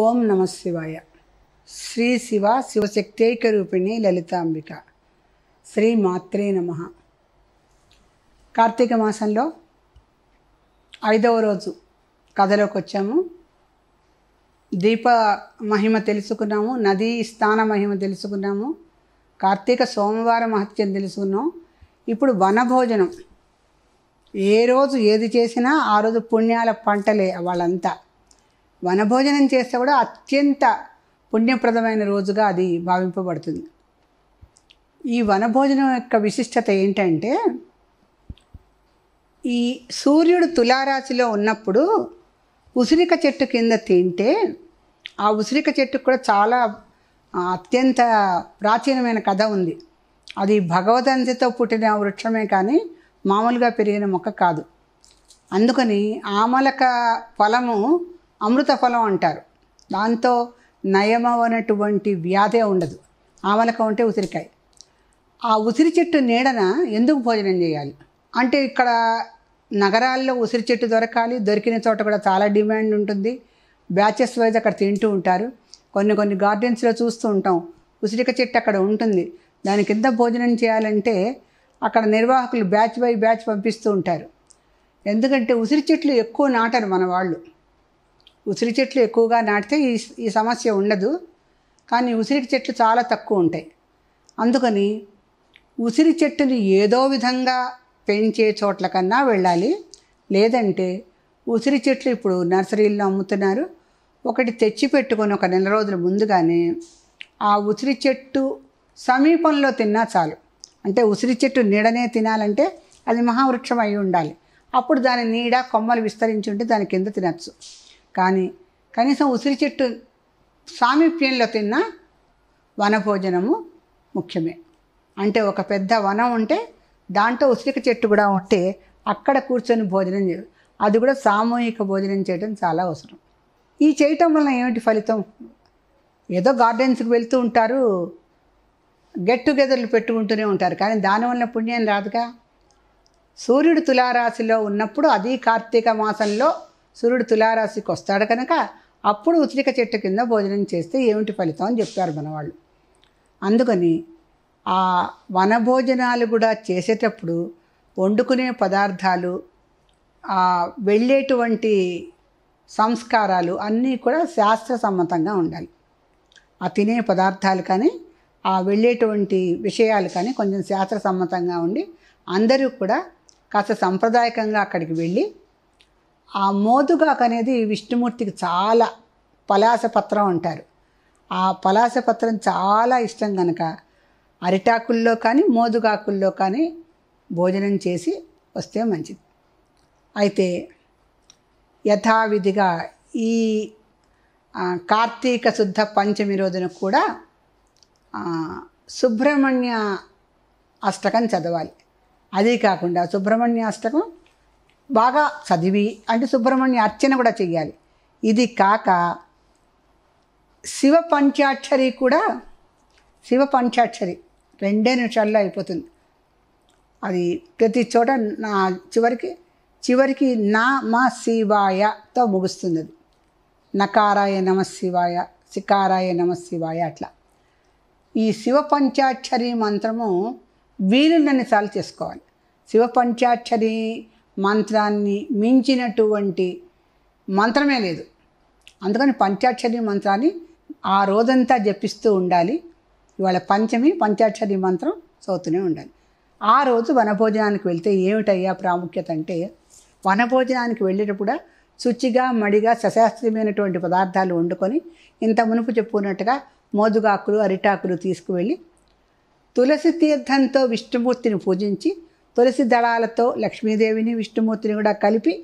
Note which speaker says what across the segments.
Speaker 1: ఓం నమ శివాయ శ్రీ శివ శివశక్తైక రూపిణి లలితాంబిక శ్రీ మాత్రే నమ కార్తీక మాసంలో ఐదవ రోజు కథలోకి వచ్చాము దీప మహిమ తెలుసుకున్నాము నదీ స్థాన మహిమ తెలుసుకున్నాము కార్తీక సోమవారం మహత్యం తెలుసుకున్నాం ఇప్పుడు వనభోజనం ఏ రోజు ఏది చేసినా ఆ రోజు పుణ్యాల పంటలే వాళ్ళంతా వనభోజనం చేస్తే కూడా అత్యంత పుణ్యప్రదమైన రోజుగా అది భావింపబడుతుంది ఈ వనభోజనం యొక్క విశిష్టత ఏంటంటే ఈ సూర్యుడు తులారాశిలో ఉన్నప్పుడు ఉసిరిక చెట్టు కింద తింటే ఆ ఉసిరిక చెట్టుకు కూడా చాలా అత్యంత ప్రాచీనమైన కథ ఉంది అది భగవదంతితో పుట్టిన వృక్షమే కానీ మామూలుగా పెరిగిన మొక్క కాదు అందుకని ఆమలక ఫలము అమృత ఫలం అంటారు దాంతో నయమవనటువంటి వ్యాధే ఉండదు ఆమలక ఉంటే ఉసిరికాయ ఆ ఉసిరి చెట్టు నీడన ఎందుకు భోజనం చేయాలి అంటే ఇక్కడ నగరాల్లో ఉసిరి చెట్టు దొరకాలి దొరికిన చోట కూడా చాలా డిమాండ్ ఉంటుంది బ్యాచెస్ వైజ్ అక్కడ తింటూ ఉంటారు కొన్ని కొన్ని గార్డెన్స్లో చూస్తూ ఉంటాం ఉసిరిక చెట్టు అక్కడ ఉంటుంది దాని కింద భోజనం చేయాలంటే అక్కడ నిర్వాహకులు బ్యాచ్ బై బ్యాచ్ పంపిస్తూ ఉంటారు ఎందుకంటే ఉసిరి చెట్లు ఎక్కువ నాటరు మన వాళ్ళు ఉసిరి చెట్లు ఎక్కువగా నాటితే ఈ ఈ సమస్య ఉండదు కానీ ఉసిరి చెట్లు చాలా తక్కువ ఉంటాయి అందుకని ఉసిరి చెట్టుని ఏదో విధంగా పెంచే చోట్ల కన్నా వెళ్ళాలి లేదంటే ఉసిరి చెట్లు ఇప్పుడు నర్సరీల్లో అమ్ముతున్నారు ఒకటి తెచ్చి పెట్టుకొని ఒక నెల రోజుల ముందుగానే ఆ ఉసిరి చెట్టు సమీపంలో తిన్నా చాలు అంటే ఉసిరి చెట్టు నీడనే తినాలంటే అది మహావృక్షం అయి ఉండాలి అప్పుడు దాని నీడ కొమ్మలు విస్తరించి ఉంటే దాని కింద తినచ్చు కానీ కనీసం ఉసిరి చెట్టు సామీప్యంలో తిన్న వనభోజనము ముఖ్యమే అంటే ఒక పెద్ద వనం ఉంటే దాంట్లో ఉసిరిక చెట్టు కూడా ఉంటే అక్కడ కూర్చొని భోజనం చేయడం అది కూడా సామూహిక భోజనం చేయడం చాలా అవసరం ఈ చేయటం వల్ల ఏమిటి ఫలితం ఏదో గార్డెన్స్కి వెళ్తూ ఉంటారు గెట్ టుగెదర్లు పెట్టుకుంటూనే ఉంటారు కానీ దానివల్ల పుణ్యం రాదుగా సూర్యుడు తులారాశిలో ఉన్నప్పుడు అది కార్తీక మాసంలో సూర్యుడు తులారాశికి వస్తాడు కనుక అప్పుడు ఉచిక చెట్టు కింద భోజనం చేస్తే ఏమిటి ఫలితం అని చెప్పారు మనవాళ్ళు అందుకని ఆ వనభోజనాలు కూడా చేసేటప్పుడు వండుకునే పదార్థాలు వెళ్ళేటువంటి సంస్కారాలు అన్నీ కూడా శాస్త్ర సమ్మతంగా ఉండాలి ఆ తినే పదార్థాలు కానీ ఆ వెళ్ళేటువంటి విషయాలు కానీ కొంచెం శాస్త్ర సమ్మతంగా ఉండి అందరూ కూడా కాస్త సాంప్రదాయకంగా అక్కడికి వెళ్ళి ఆ మోదుగాకు అనేది విష్ణుమూర్తికి చాలా పలాస పత్రం అంటారు ఆ పలాస పత్రం చాలా ఇష్టం కనుక అరిటాకుల్లో కానీ మోదుగాకుల్లో కానీ భోజనం చేసి వస్తే మంచిది అయితే యథావిధిగా ఈ కార్తీక శుద్ధ పంచమి రోజున కూడా సుబ్రహ్మణ్య అష్టకం చదవాలి అది కాకుండా సుబ్రహ్మణ్య అష్టకం బాగా చదివి అంటే సుబ్రహ్మణ్య అర్చన కూడా చేయాలి ఇది కాక శివ పంచాక్షరి కూడా శివ పంచాక్షరి రెండే నిమిషాల్లో అయిపోతుంది అది ప్రతి చోట నా చివరికి చివరికి నా మా శివాయతో ముగుస్తుంది అది నకారాయ నమ శివాయ శికారాయ నమ శివాయ అట్లా ఈ శివ పంచాక్షరి మంత్రము వీలున్నన్నిసార్లు చేసుకోవాలి శివ పంచాక్షరి మంత్రాన్ని మించినటువంటి మంత్రమే లేదు అందుకని పంచాక్షరి మంత్రాన్ని ఆ రోజంతా జపిస్తూ ఉండాలి ఇవాళ పంచమి పంచాక్షరి మంత్రం చదువుతూనే ఉండాలి ఆ రోజు వనభోజనానికి వెళ్తే ఏమిటయ్యా ప్రాముఖ్యత అంటే వనభోజనానికి వెళ్ళేటప్పుడు శుచిగా మడిగా సశాస్త్రీయమైనటువంటి పదార్థాలు వండుకొని ఇంత మునుపు చెప్పుకున్నట్టుగా మోదుగాకులు అరిటాకులు తీసుకువెళ్ళి తులసి తీర్థంతో విష్ణుమూర్తిని పూజించి తులసి దళాలతో లక్ష్మీదేవిని విష్ణుమూర్తిని కూడా కలిపి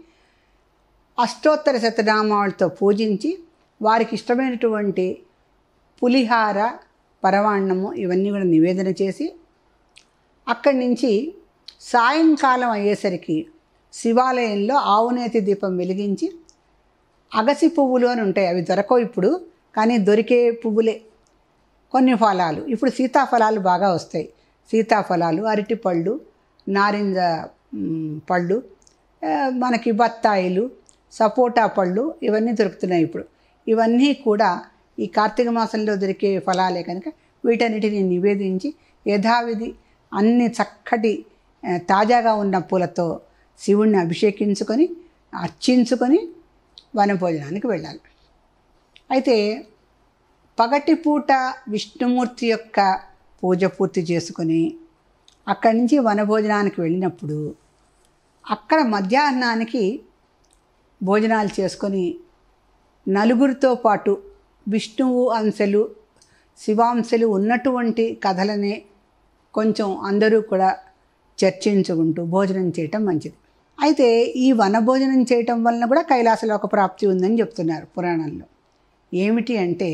Speaker 1: అష్టోత్తర శతనామాలతో పూజించి వారికి ఇష్టమైనటువంటి పులిహార పరవాణము ఇవన్నీ కూడా నివేదన చేసి అక్కడి నుంచి సాయంకాలం అయ్యేసరికి శివాలయంలో ఆవునేతి దీపం వెలిగించి అగసి పువ్వులు అని ఉంటాయి అవి దొరకవు ఇప్పుడు కానీ దొరికే పువ్వులే కొన్ని ఫలాలు ఇప్పుడు సీతాఫలాలు బాగా వస్తాయి సీతాఫలాలు అరటిపళ్ళు నారింజ పళ్ళు మనకి బత్తాయిలు సపోటా పళ్ళు ఇవన్నీ దొరుకుతున్నాయి ఇప్పుడు ఇవన్నీ కూడా ఈ కార్తీక మాసంలో దొరికే ఫలాలే కనుక వీటన్నిటిని నివేదించి యథావిధి అన్ని చక్కటి తాజాగా ఉన్న పూలతో శివుణ్ణి అభిషేకించుకొని అర్చించుకొని వనభోజనానికి వెళ్ళాలి అయితే పగటిపూట విష్ణుమూర్తి యొక్క పూజ పూర్తి చేసుకొని అక్కడి నుంచి వనభోజనానికి వెళ్ళినప్పుడు అక్కడ మధ్యాహ్నానికి భోజనాలు చేసుకొని నలుగురితో పాటు విష్ణువు అంశలు శివాంశలు ఉన్నటువంటి కథలనే కొంచెం అందరూ కూడా చర్చించుకుంటూ భోజనం చేయటం మంచిది అయితే ఈ వనభోజనం చేయటం వలన కూడా కైలాసలోక ప్రాప్తి ఉందని చెప్తున్నారు పురాణంలో ఏమిటి అంటే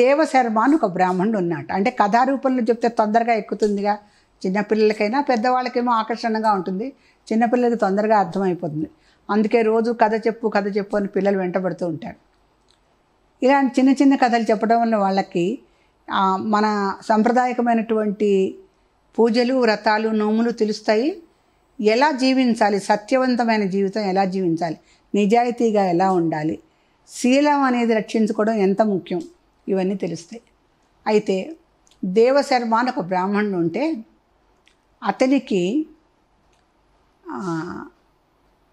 Speaker 1: దేవశర్మ అని ఒక బ్రాహ్మణుడు ఉన్నాడు అంటే కథారూపంలో చెప్తే తొందరగా ఎక్కుతుందిగా చిన్నపిల్లలకైనా పెద్దవాళ్ళకేమో ఆకర్షణగా ఉంటుంది చిన్నపిల్లలకి తొందరగా అర్థమైపోతుంది అందుకే రోజు కథ చెప్పు కథ చెప్పు అని పిల్లలు వెంటబడుతూ ఉంటారు ఇలా చిన్న చిన్న కథలు చెప్పడం వల్ల వాళ్ళకి మన సాంప్రదాయకమైనటువంటి పూజలు వ్రతాలు నోములు తెలుస్తాయి ఎలా జీవించాలి సత్యవంతమైన జీవితం ఎలా జీవించాలి నిజాయితీగా ఎలా ఉండాలి శీలం అనేది రక్షించుకోవడం ఎంత ముఖ్యం ఇవన్నీ తెలుస్తాయి అయితే దేవశర్మ అని ఒక బ్రాహ్మణుడు ఉంటే అతనికి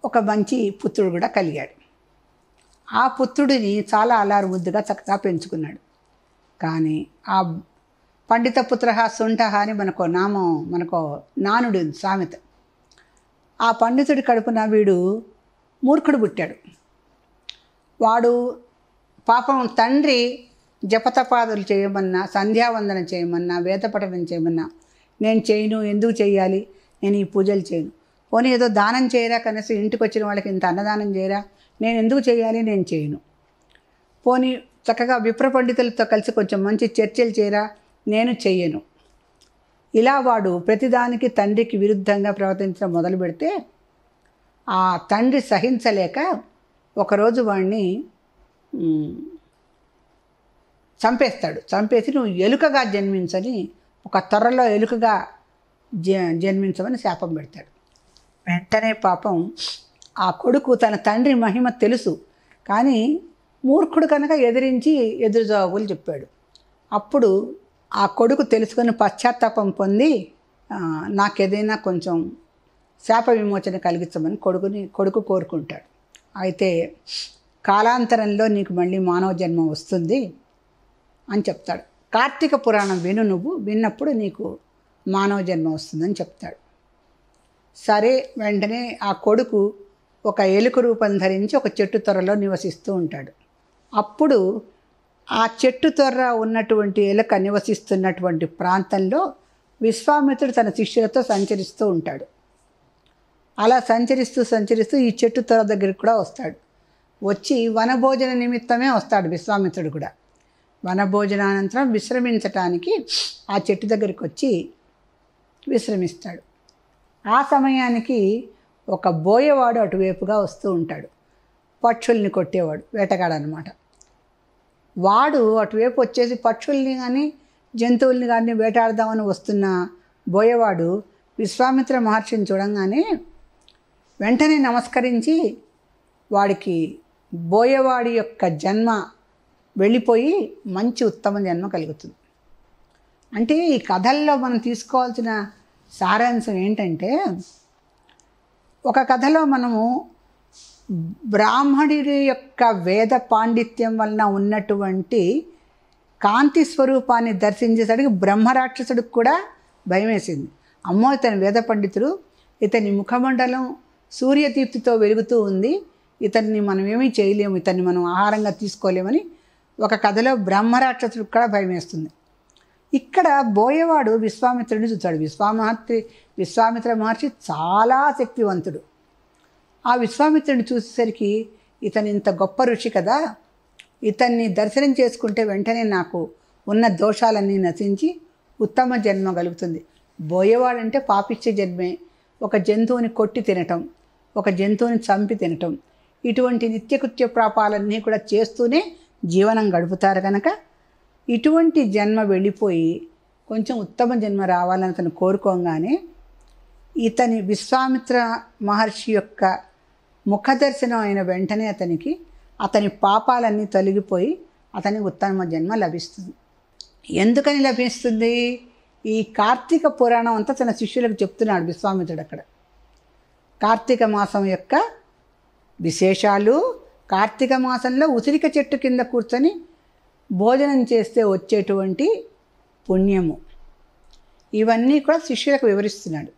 Speaker 1: ఒక మంచి పుత్రుడు కూడా కలిగాడు ఆ పుత్రుడిని చాలా అలారు ముద్దుగా చక్కగా పెంచుకున్నాడు కానీ ఆ పండిత పుత్ర సుంఠ అని మనకు నామం మనకు నానుడు సామెత ఆ పండితుడి కడుపున వీడు మూర్ఖుడు పుట్టాడు వాడు పాపం తండ్రి జపతపాదులు చేయమన్నా సంధ్యావందనం చేయమన్నా వేదపఠనం చేయమన్నా నేను చేయను ఎందుకు చేయాలి నేను ఈ పూజలు చేయను పోనీ ఏదో దానం చేయరా కనీసం ఇంటికి వచ్చిన వాళ్ళకి ఇంత అన్నదానం చేయరా నేను ఎందుకు చేయాలి నేను చేయను పోనీ చక్కగా విప్ర పండితులతో కలిసి కొంచెం మంచి చర్చలు చేయరా నేను చెయ్యను ఇలా వాడు ప్రతిదానికి తండ్రికి విరుద్ధంగా ప్రవర్తించడం మొదలు పెడితే ఆ తండ్రి సహించలేక ఒకరోజు వాడిని చంపేస్తాడు చంపేసి నువ్వు ఎలుకగా జన్మించని ఒక త్వరలో ఎలుకగా జన్మించమని శాపం పెడతాడు వెంటనే పాపం ఆ కొడుకు తన తండ్రి మహిమ తెలుసు కానీ మూర్ఖుడు కనుక ఎదిరించి ఎదురు జవాబులు చెప్పాడు అప్పుడు ఆ కొడుకు తెలుసుకుని పశ్చాత్తాపం పొంది నాకేదైనా కొంచెం శాప విమోచన కలిగించమని కొడుకుని కొడుకు కోరుకుంటాడు అయితే కాలాంతరంలో నీకు మళ్ళీ మానవ జన్మ వస్తుంది అని చెప్తాడు కార్తీక పురాణం విను నువ్వు విన్నప్పుడు నీకు మానవ జన్మ వస్తుందని చెప్తాడు సరే వెంటనే ఆ కొడుకు ఒక ఎలుక రూపం ధరించి ఒక చెట్టు త్వరలో నివసిస్తూ ఉంటాడు అప్పుడు ఆ చెట్టు త్వర ఉన్నటువంటి ఎలుక నివసిస్తున్నటువంటి ప్రాంతంలో విశ్వామిత్రుడు తన శిష్యులతో సంచరిస్తూ ఉంటాడు అలా సంచరిస్తూ సంచరిస్తూ ఈ చెట్టు త్వర దగ్గరికి కూడా వస్తాడు వచ్చి వనభోజన నిమిత్తమే వస్తాడు విశ్వామిత్రుడు కూడా వనభోజనానంతరం విశ్రమించటానికి ఆ చెట్టు దగ్గరికి వచ్చి విశ్రమిస్తాడు ఆ సమయానికి ఒక బోయవాడు అటువైపుగా వస్తూ ఉంటాడు పక్షుల్ని కొట్టేవాడు వేటగాడనమాట వాడు అటువైపు వచ్చేసి పక్షుల్ని కానీ జంతువుల్ని కానీ వేటాడదామని వస్తున్న బోయవాడు విశ్వామిత్ర మహర్షిని చూడంగానే వెంటనే నమస్కరించి వాడికి బోయవాడి యొక్క జన్మ వెళ్ళిపోయి మంచి ఉత్తమ జన్మ కలుగుతుంది అంటే ఈ కథల్లో మనం తీసుకోవాల్సిన సారాంశం ఏంటంటే ఒక కథలో మనము బ్రాహ్మణుడి యొక్క వేద పాండిత్యం వలన ఉన్నటువంటి కాంతి స్వరూపాన్ని దర్శించేసరికి బ్రహ్మరాక్షసుడికి కూడా భయం వేసింది అమ్మో ఇతని వేద పండితుడు ఇతని ముఖమండలం సూర్యదీప్తితో వెలుగుతూ ఉంది ఇతన్ని మనం ఏమీ చేయలేము ఇతన్ని మనం ఆహారంగా తీసుకోలేమని ఒక కథలో బ్రహ్మరాక్షసుడికి కూడా భయం వేస్తుంది ఇక్కడ బోయేవాడు విశ్వామిత్రుడిని చూస్తాడు విశ్వామహర్తి విశ్వామిత్ర మహర్షి చాలా శక్తివంతుడు ఆ విశ్వామిత్రుని చూసేసరికి ఇతను ఇంత గొప్ప ఋషి కదా ఇతన్ని దర్శనం చేసుకుంటే వెంటనే నాకు ఉన్న దోషాలన్నీ నశించి ఉత్తమ జన్మ కలుగుతుంది బోయేవాడంటే పాపిచ్చే జన్మే ఒక జంతువుని కొట్టి తినటం ఒక జంతువుని చంపి తినటం ఇటువంటి నిత్యకృత్య ప్రాపాలన్నీ కూడా చేస్తూనే జీవనం గడుపుతారు కనుక ఇటువంటి జన్మ వెళ్ళిపోయి కొంచెం ఉత్తమ జన్మ రావాలని అతను కోరుకోగానే ఇతని విశ్వామిత్ర మహర్షి యొక్క ముఖదర్శనం అయిన వెంటనే అతనికి అతని పాపాలన్నీ తొలగిపోయి అతనికి ఉత్తమ జన్మ లభిస్తుంది ఎందుకని లభిస్తుంది ఈ కార్తీక పురాణం అంతా తన శిష్యులకు చెప్తున్నాడు విశ్వామిత్రుడు అక్కడ కార్తీక మాసం యొక్క విశేషాలు కార్తీక మాసంలో ఉసిరిక చెట్టు కింద కూర్చొని భోజనం చేస్తే వచ్చేటువంటి పుణ్యము ఇవన్నీ కూడా శిష్యులకు వివరిస్తున్నాడు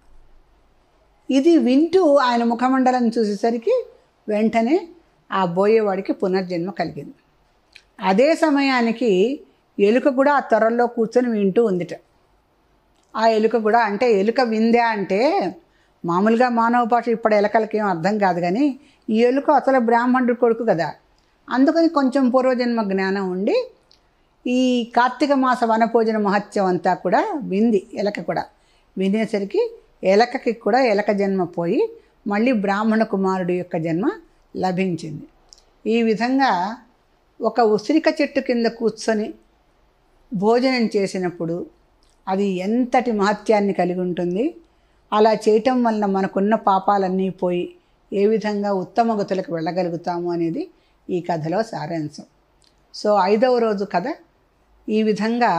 Speaker 1: ఇది వింటూ ఆయన ముఖమండలం చూసేసరికి వెంటనే ఆ బోయేవాడికి పునర్జన్మ కలిగింది అదే సమయానికి ఎలుక కూడా ఆ త్వరలో కూర్చొని వింటూ ఉందిట ఆ ఎలుక కూడా అంటే ఎలుక విందే అంటే మామూలుగా మానవ భాష ఇప్పుడు ఎలకలకి ఏం అర్థం కాదు కానీ ఈ ఎలుక అసలు బ్రాహ్మణుడి కొడుకు కదా అందుకని కొంచెం పూర్వజన్మ జ్ఞానం ఉండి ఈ కార్తీక మాస వనభోజన మహత్సవం అంతా కూడా వింది ఎలక కూడా వినేసరికి ఎలకకి కూడా ఎలక జన్మ పోయి మళ్ళీ బ్రాహ్మణ కుమారుడు యొక్క జన్మ లభించింది ఈ విధంగా ఒక ఉసిరిక చెట్టు కింద కూర్చొని భోజనం చేసినప్పుడు అది ఎంతటి మహత్యాన్ని కలిగి ఉంటుంది అలా చేయటం వలన మనకున్న పాపాలన్నీ పోయి ఏ విధంగా ఉత్తమ గతులకు వెళ్ళగలుగుతాము అనేది ఈ కథలో సారాంశం సో ఐదవ రోజు కథ ఈ విధంగా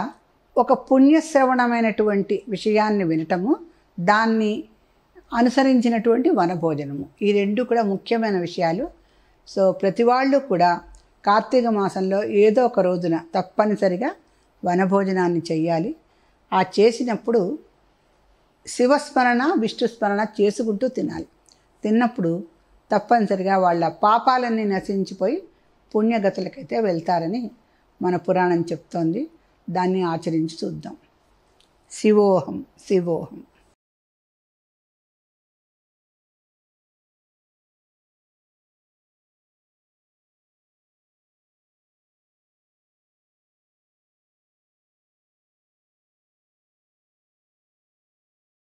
Speaker 1: ఒక పుణ్యశ్రవణమైనటువంటి విషయాన్ని వినటము దాన్ని అనుసరించినటువంటి వనభోజనము ఈ రెండు కూడా ముఖ్యమైన విషయాలు సో ప్రతి వాళ్ళు కూడా కార్తీక మాసంలో ఏదో ఒక రోజున తప్పనిసరిగా వనభోజనాన్ని చేయాలి ఆ చేసినప్పుడు శివస్మరణ విష్ణు స్మరణ చేసుకుంటూ తినాలి తిన్నప్పుడు తప్పనిసరిగా వాళ్ళ పాపాలన్నీ నశించిపోయి పుణ్యగతులకైతే వెళ్తారని మన పురాణం చెప్తోంది దాన్ని ఆచరించి చూద్దాం శివోహం శివోహం